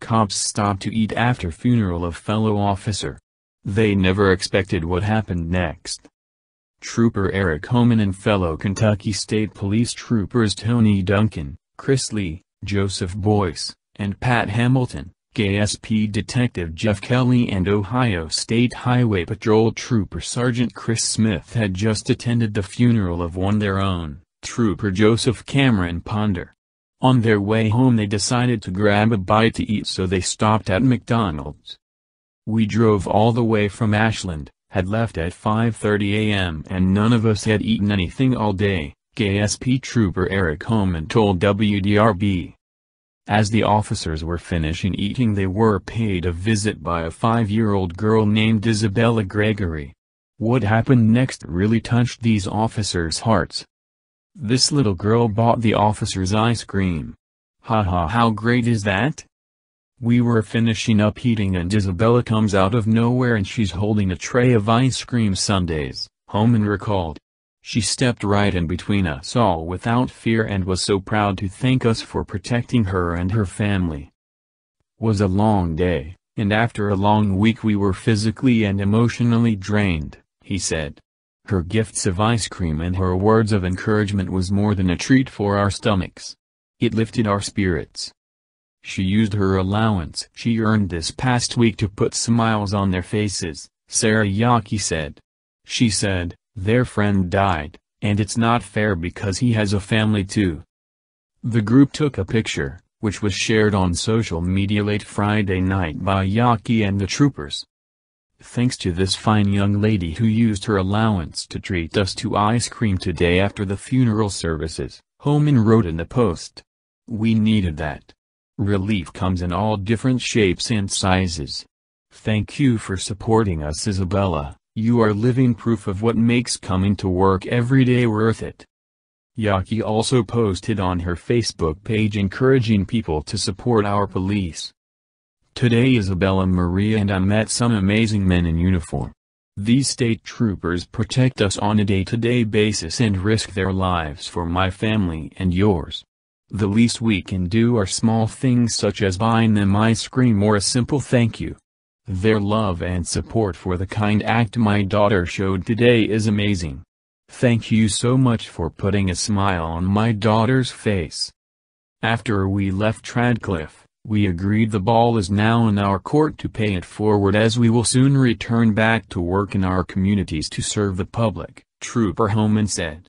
Cops stop to eat after funeral of fellow officer. They never expected what happened next. Trooper Eric Homan and fellow Kentucky State Police Troopers Tony Duncan, Chris Lee, Joseph Boyce, and Pat Hamilton, KSP Detective Jeff Kelly and Ohio State Highway Patrol Trooper Sergeant Chris Smith had just attended the funeral of one their own, Trooper Joseph Cameron Ponder. On their way home they decided to grab a bite to eat so they stopped at McDonald's. We drove all the way from Ashland, had left at 5.30 a.m. and none of us had eaten anything all day, KSP trooper Eric Homan told WDRB. As the officers were finishing eating they were paid a visit by a five-year-old girl named Isabella Gregory. What happened next really touched these officers' hearts. This little girl bought the officer's ice cream. Ha ha how great is that? We were finishing up eating and Isabella comes out of nowhere and she's holding a tray of ice cream sundaes, Holman recalled. She stepped right in between us all without fear and was so proud to thank us for protecting her and her family. Was a long day, and after a long week we were physically and emotionally drained, he said. Her gifts of ice cream and her words of encouragement was more than a treat for our stomachs. It lifted our spirits. She used her allowance she earned this past week to put smiles on their faces, Sarah Yaki said. She said, their friend died, and it's not fair because he has a family too. The group took a picture, which was shared on social media late Friday night by Yaki and the troopers thanks to this fine young lady who used her allowance to treat us to ice cream today after the funeral services, Homan wrote in the Post. We needed that. Relief comes in all different shapes and sizes. Thank you for supporting us Isabella, you are living proof of what makes coming to work every day worth it. Yaki also posted on her Facebook page encouraging people to support our police. Today Isabella Maria and I met some amazing men in uniform. These state troopers protect us on a day-to-day -day basis and risk their lives for my family and yours. The least we can do are small things such as buying them ice cream or a simple thank you. Their love and support for the kind act my daughter showed today is amazing. Thank you so much for putting a smile on my daughter's face. After we left Tradcliffe, we agreed the ball is now in our court to pay it forward as we will soon return back to work in our communities to serve the public, Trooper Holman said.